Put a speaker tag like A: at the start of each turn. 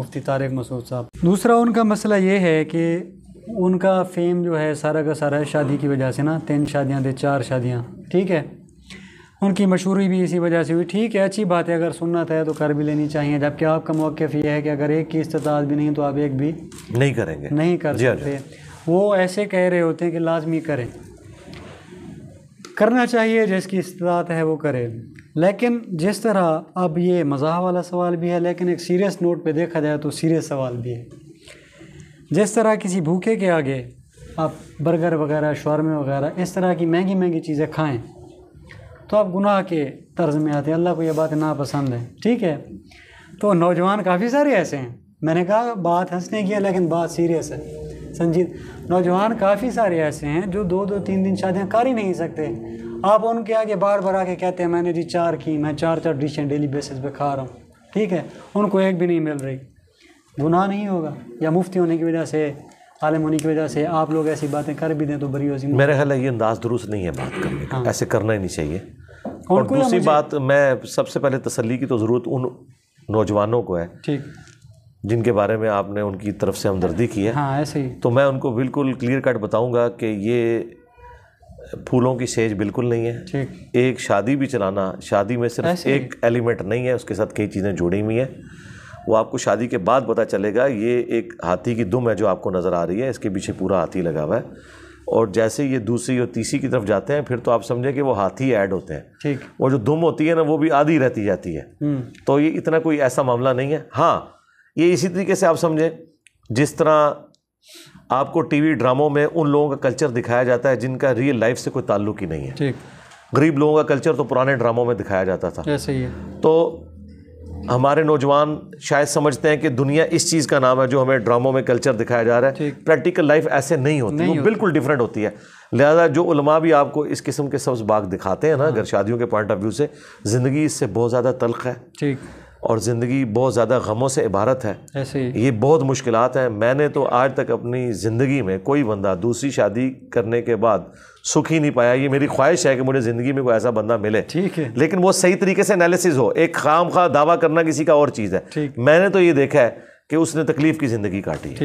A: मुफ्ती तारक मसूद साहब दूसरा उनका मसला ये है कि उनका फेम जो है सारा का सारा शादी की वजह से ना तीन शादियाँ दे चार शादियाँ ठीक है उनकी मशहूरी भी इसी वजह से हुई ठीक है अच्छी बात है अगर सुनना था तो कर भी लेनी चाहिए जबकि आपका मौक़ यह है कि अगर एक की इस्तात भी नहीं तो आप एक भी
B: नहीं करेंगे नहीं कर हाँ सकते
A: वो ऐसे कह रहे होते हैं कि लाजमी करें करना चाहिए जिसकी इस्तात है वो करे लेकिन जिस तरह अब ये मज़ाक वाला सवाल भी है लेकिन एक सीरियस नोट पे देखा जाए तो सीरियस सवाल भी है जिस तरह किसी भूखे के आगे आप बर्गर वगैरह शौरमे वगैरह इस तरह की महंगी महंगी चीज़ें खाएं तो आप गुनाह के तर्ज में आते हैं अल्लाह को ये बात नापसंद है ठीक है तो नौजवान काफ़ी सारे ऐसे हैं मैंने कहा बात हंसने की है लेकिन बात सीरियस है संजीद नौजवान काफ़ी सारे ऐसे हैं जो दो दो तीन दिन शादियाँ कर ही नहीं सकते आप उनके आगे बार बार आके कहते हैं मैंने जी चार की मैं चार चार डिशें डेली बेसिस पे खा रहा हूँ ठीक है उनको एक भी नहीं मिल रही गुनाह नहीं होगा या मुफ्ती होने की वजह से आलम होने की वजह से आप लोग ऐसी बातें कर भी दें तो बरी होती मेरा ख्याल
B: ये अंदाज दुरुस्त नहीं है बात करने का हाँ। ऐसे करना ही नहीं चाहिए और दूसरी बात मैं सबसे पहले तसली की तो ज़रूरत उन नौजवानों को है ठीक जिनके बारे में आपने उनकी तरफ से हमदर्दी की है हाँ ऐसे ही तो मैं उनको बिल्कुल क्लियर कट बताऊंगा कि ये फूलों की सेज बिल्कुल नहीं है एक शादी भी चलाना शादी में सिर्फ एक एलिमेंट नहीं है उसके साथ कई चीज़ें जुड़ी हुई हैं वो आपको शादी के बाद पता चलेगा ये एक हाथी की दुम है जो आपको नज़र आ रही है इसके पीछे पूरा हाथी लगा हुआ है और जैसे ये दूसरी और तीसरी की तरफ जाते हैं फिर तो आप समझें कि वो हाथी ऐड होते हैं ठीक और जो दुम होती है ना वो भी आधी रहती जाती है हम्म। तो ये इतना कोई ऐसा मामला नहीं है हाँ ये इसी तरीके से आप समझें जिस तरह आपको टीवी ड्रामों में उन लोगों का कल्चर दिखाया जाता है जिनका रियल लाइफ से कोई ताल्लुक ही नहीं है ठीक गरीब लोगों का कल्चर तो पुराने ड्रामों में दिखाया जाता था
A: ऐसे ही है
B: तो हमारे नौजवान शायद समझते हैं कि दुनिया इस चीज़ का नाम है जो हमें ड्रामों में कल्चर दिखाया जा रहा है प्रैक्टिकल लाइफ ऐसे नहीं होती नहीं वो होती। बिल्कुल डिफरेंट होती है लिहाजा जो उलमा भी आपको इस किस्म के सब्ज बाग दिखाते हैं ना हाँ। अगर शादियों के पॉइंट ऑफ व्यू से ज़िंदगी इससे बहुत ज़्यादा तलख है ठीक और ज़िंदगी बहुत ज़्यादा गमों से इबारत है ऐसे ये बहुत मुश्किल हैं मैंने तो आज तक अपनी ज़िंदगी में कोई बंदा दूसरी शादी करने के बाद सुख ही नहीं पाया ये मेरी ख्वाहिश है कि मुझे ज़िंदगी में कोई ऐसा बंदा मिले ठीक है लेकिन वो सही तरीके से एनालिसिस हो एक खाम खा दावा करना किसी का और चीज़ है मैंने तो ये देखा है कि उसने तकलीफ़ की ज़िंदगी काटी